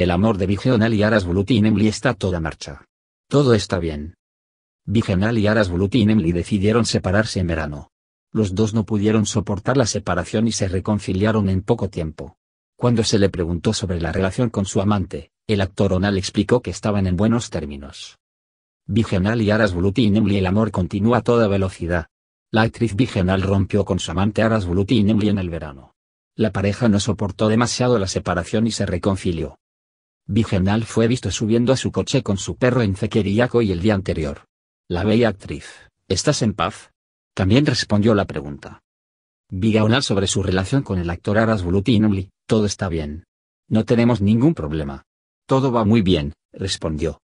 El amor de Vigenal y Aras emly está toda marcha. Todo está bien. Vigenal y Aras emly decidieron separarse en verano. Los dos no pudieron soportar la separación y se reconciliaron en poco tiempo. Cuando se le preguntó sobre la relación con su amante, el actor Onal explicó que estaban en buenos términos. Vigenal y Aras emly el amor continúa a toda velocidad. La actriz Vigenal rompió con su amante Aras emly en el verano. La pareja no soportó demasiado la separación y se reconcilió. Vigenal fue visto subiendo a su coche con su perro en Cequeriaco y el día anterior. La bella actriz, ¿estás en paz? También respondió la pregunta. Vigaonal sobre su relación con el actor Aras todo está bien. No tenemos ningún problema. Todo va muy bien, respondió.